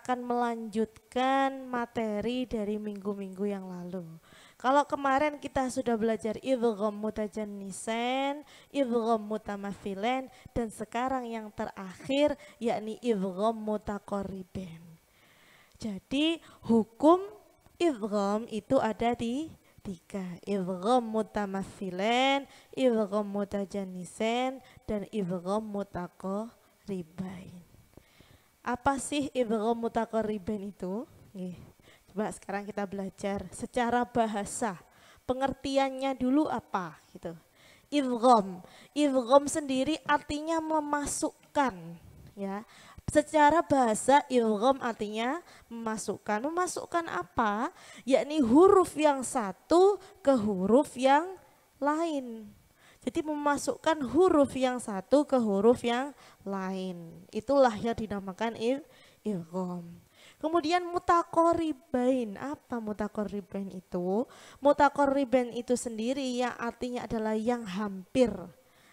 akan melanjutkan materi dari minggu-minggu yang lalu. Kalau kemarin kita sudah belajar idgham mutajannisen, idgham mutamafilen, dan sekarang yang terakhir yakni idgham mutaqarriben. Jadi hukum idgham itu ada di tiga idgham mutamatsilan, idgham mutajannisen dan idgham mutaqarribain. Apa sih ibgham mutaqarriban itu? Nih, coba sekarang kita belajar secara bahasa. Pengertiannya dulu apa gitu. Ilgom, Ibgham sendiri artinya memasukkan ya. Secara bahasa ilgom artinya memasukkan. Memasukkan apa? Yakni huruf yang satu ke huruf yang lain. Jadi memasukkan huruf yang satu ke huruf yang lain. Itulah yang dinamakan il ilgom. Kemudian mutakoribain, apa mutakoribain itu? Mutakoribain itu sendiri yang artinya adalah yang hampir.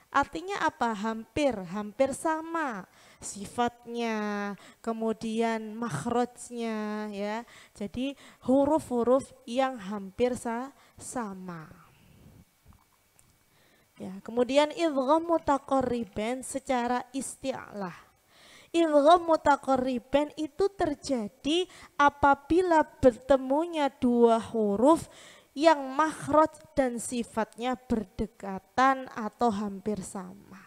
Artinya apa? Hampir, hampir sama sifatnya, kemudian makhrajnya ya. Jadi huruf-huruf yang hampir sa sama. Ya, kemudian idgham mutaqarriban secara isti'lah. Idgham mutaqarriban itu terjadi apabila bertemunya dua huruf yang makhraj dan sifatnya berdekatan atau hampir sama.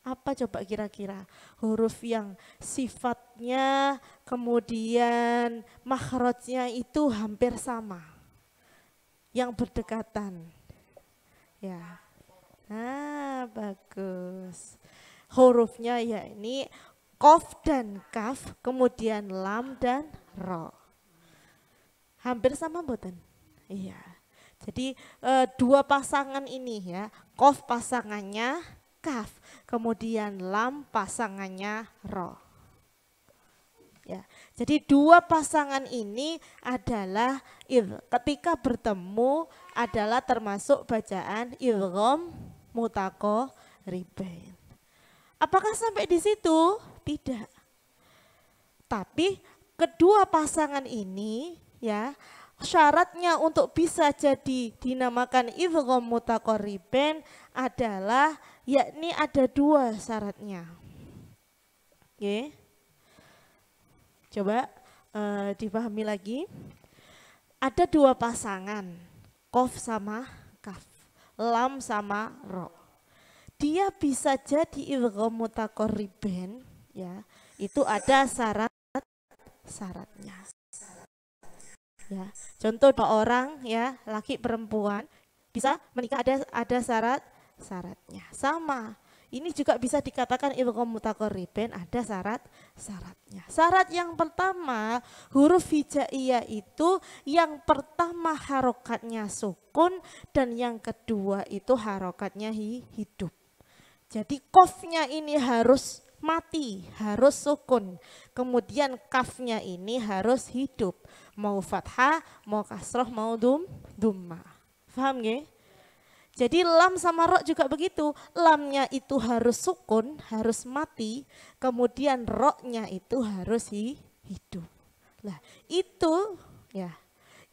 Apa coba kira-kira huruf yang sifatnya kemudian makhrajnya itu hampir sama. Yang berdekatan. Ya. Nah, bagus. Hurufnya ya ini kof dan kaf, kemudian lam dan ro. Hampir sama boten? Iya. Jadi e, dua pasangan ini ya, kof pasangannya kaf, kemudian lam pasangannya ro. Ya, jadi dua pasangan ini adalah Ketika bertemu adalah termasuk bacaan ilgom mutako riben. Apakah sampai di situ? Tidak. Tapi kedua pasangan ini ya syaratnya untuk bisa jadi dinamakan idgham riben adalah yakni ada dua syaratnya. Oke. Coba uh, dipahami lagi. Ada dua pasangan, kof sama kaf lam sama ro. Dia bisa jadi idgham mutaqarriban ya. Itu ada syarat syaratnya. Ya, contoh dua orang ya, laki perempuan bisa menikah ada ada syarat syaratnya. Sama ini juga bisa dikatakan ilmu mutakoriben ada syarat-syaratnya. Syarat yang pertama, huruf hijaiyah itu yang pertama harokatnya sukun dan yang kedua itu harokatnya hidup. Jadi kofnya ini harus mati, harus sukun. Kemudian kafnya ini harus hidup. Mau fathah, mau kasroh, mau dum, dumma. Faham gak? Jadi lam sama rok juga begitu. Lamnya itu harus sukun, harus mati. Kemudian roknya itu harus hidup. Lah itu ya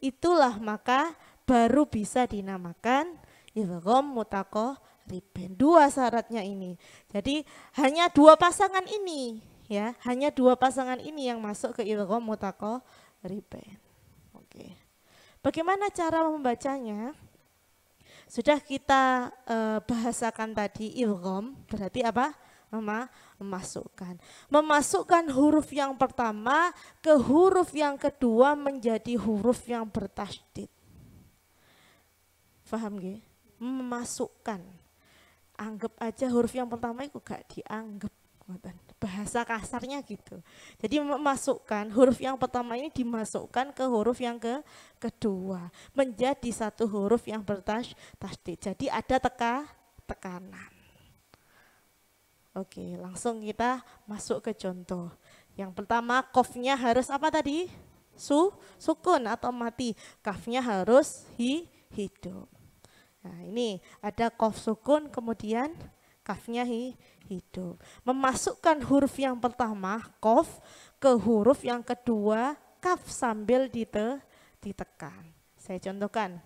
itulah maka baru bisa dinamakan ibghom mutako riben. Dua syaratnya ini. Jadi hanya dua pasangan ini ya, hanya dua pasangan ini yang masuk ke ibghom mutako riben. Oke. Bagaimana cara membacanya? Sudah kita e, bahasakan tadi ilgom, berarti apa? Mema, memasukkan. Memasukkan huruf yang pertama ke huruf yang kedua menjadi huruf yang bertasdid. Faham gak? Memasukkan. Anggap aja huruf yang pertama itu gak dianggap bahasa kasarnya gitu jadi memasukkan huruf yang pertama ini dimasukkan ke huruf yang ke kedua menjadi satu huruf yang bertas tasdid jadi ada teka tekanan oke langsung kita masuk ke contoh yang pertama kofnya harus apa tadi su sukun atau mati kafnya harus hi hidup nah ini ada kof sukun kemudian kafnya hi, hidup. Memasukkan huruf yang pertama kof ke huruf yang kedua kaf sambil dite, ditekan. Saya contohkan.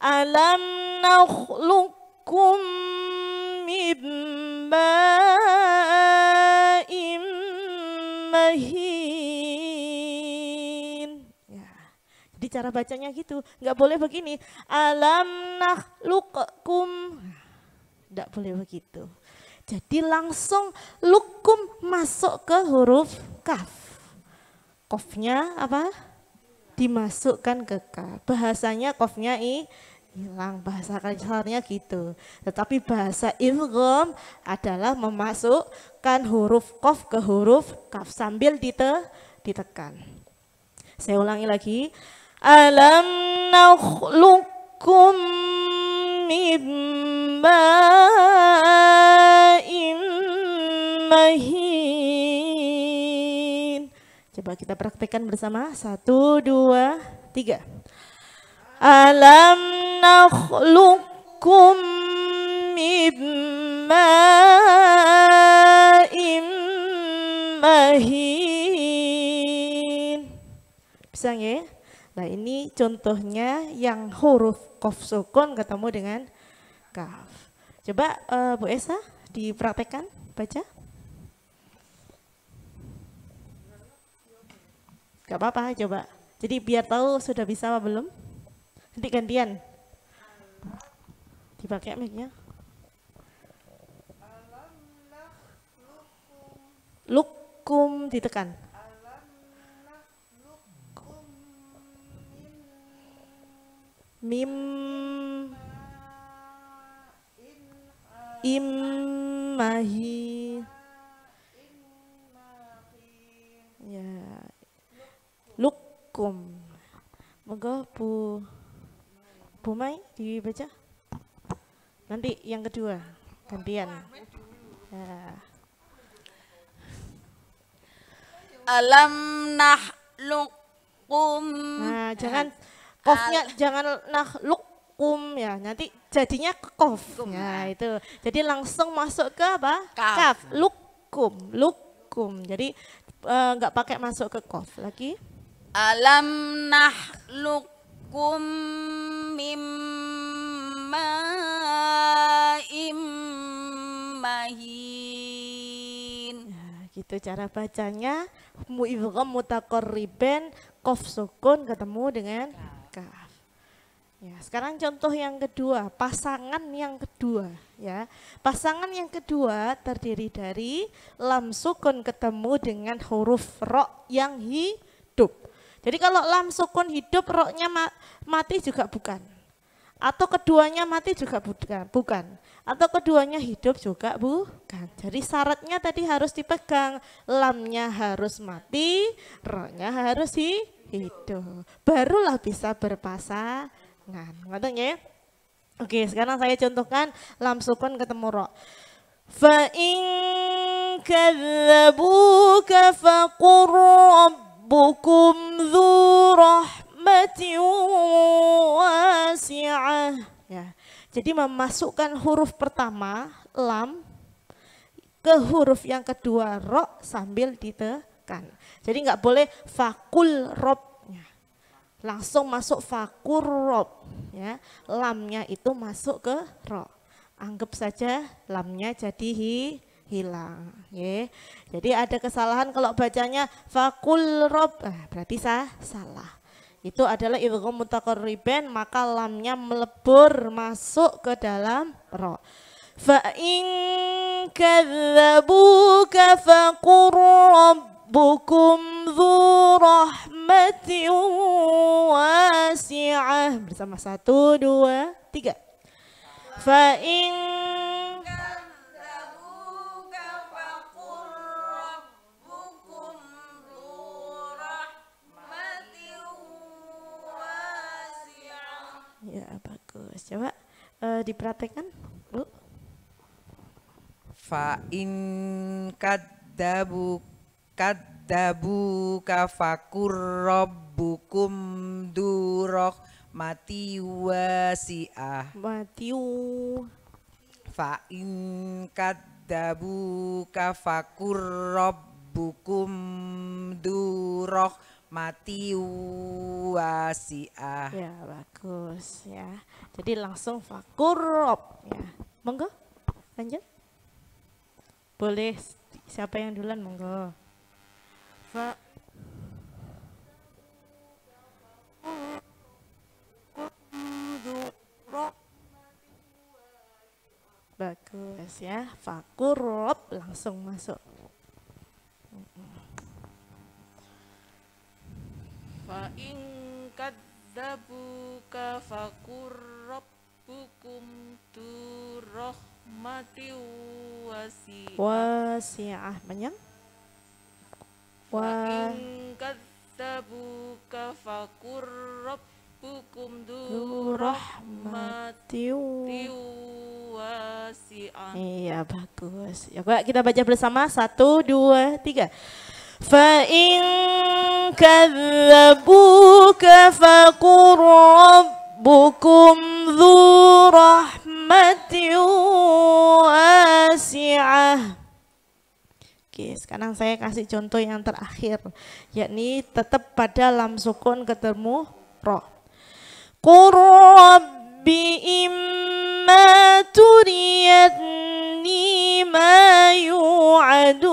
Alam nakhlukum min Ya. Jadi cara bacanya gitu, nggak boleh begini. Alam nakhlukum. Nah tidak boleh begitu. Jadi langsung lukum masuk ke huruf kaf. Kofnya apa? Dimasukkan ke kaf. Bahasanya kofnya i hilang bahasa kasarnya gitu. Tetapi bahasa ilgom adalah memasukkan huruf kof ke huruf kaf sambil dite, ditekan. Saya ulangi lagi. Alam nakhlukum min ماء Coba kita praktekkan bersama. Satu, dua, tiga. Alam nakhlukum min ma'im mahin. Bisa nggak ya? Nah ini contohnya yang huruf kof sukun ketemu dengan kaf. Coba uh, Bu Esa dipraktekkan baca. Gak apa-apa, coba. Jadi biar tahu sudah bisa apa belum. Nanti gantian. Dipakai mic Lukum ditekan. Mim immahi ya lukum moga bu bumai dibaca nanti yang kedua gantian ya. alam nah lukum nah jangan kofnya jangan nah luk Kum ya nanti jadinya kof ya, ya itu jadi langsung masuk ke apa kaf, kaf. lukum lukum jadi e, nggak uh, pakai masuk ke kof lagi alam nah lukum mimma immahin, nah, ya, gitu cara bacanya mutakor mutakorriben kof sukun ketemu dengan kaf Ya, sekarang contoh yang kedua, pasangan yang kedua, ya. Pasangan yang kedua terdiri dari lam sukun ketemu dengan huruf ro yang hidup. Jadi kalau lam sukun hidup, roknya mati juga bukan. Atau keduanya mati juga bukan. Atau keduanya hidup juga bukan. Jadi syaratnya tadi harus dipegang. Lamnya harus mati, roknya harus hidup. Barulah bisa berpasangan Nah, ngadeng ya. Oke, sekarang saya contohkan lam sukun ketemu ro. Fa in kadzabuka fa rabbukum dzu rahmatin wasi'ah. Ya. Jadi memasukkan huruf pertama lam ke huruf yang kedua ro sambil ditekan. Jadi nggak boleh fakul rob langsung masuk fakur rob ya lamnya itu masuk ke ro anggap saja lamnya jadi hi, hilang ya jadi ada kesalahan kalau bacanya fakul rob nah, berarti sah salah itu adalah idgham riben maka lamnya melebur masuk ke dalam ro fa in kadzabuka faqur ربكم ذو رحمة واسعة bersama satu dua tiga فإن Ya bagus, coba uh, dipraktekkan bu. Fa'in kadabuka Kadabuka fakur robbukum durok mati wasi'ah mati fa in kadabuka fakur robbukum durok mati wasi'ah ya bagus ya jadi langsung rob ya monggo lanjut boleh siapa yang duluan monggo fa Bagus ya, Fakurop langsung masuk. Fa dabu ka fakurop rabbukum tu rahmati wasi'ah. Wasi'ah menyang wa rabbukum iya bagus ya gua kita baca bersama satu dua tiga fa in kadzabuka fa rabbukum dzu rahmatin wasi'ah Oke Sekarang saya kasih contoh yang terakhir, yakni tetap pada lam sukun ketemu roh. Qurrabbi imma turiyatni ma yu'adun.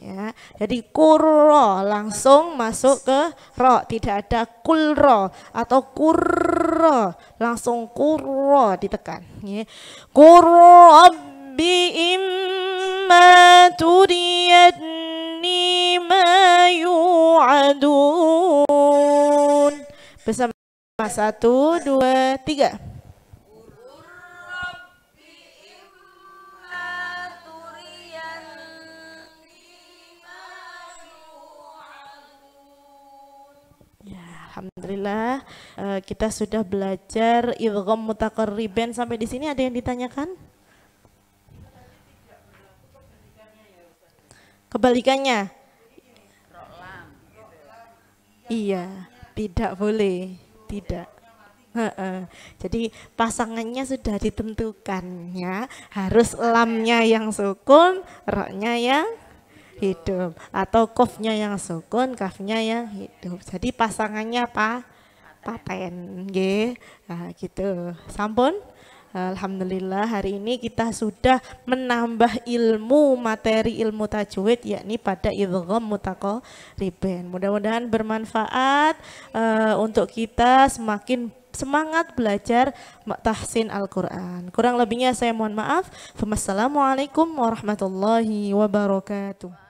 Ya, jadi kurro langsung masuk ke ro, tidak ada kulro atau kurro, langsung kurro ditekan. Ya. Qurrabbi إما تريني ما يوعدون bersama satu dua tiga ya, Alhamdulillah eh, kita sudah belajar idgham mutaqarriban sampai di sini ada yang ditanyakan? Kebalikannya. Iya, tidak boleh, tidak. He Jadi pasangannya sudah ditentukan ya, harus lamnya yang sukun, roknya yang hidup atau kofnya yang sukun, kafnya yang hidup. Jadi pasangannya apa? Paten, g, nah, gitu. Sampun? Alhamdulillah hari ini kita sudah menambah ilmu materi ilmu tajwid yakni pada idgham riben Mudah-mudahan bermanfaat uh, untuk kita semakin semangat belajar tahsin Al-Qur'an. Kurang lebihnya saya mohon maaf. Wassalamualaikum warahmatullahi wabarakatuh.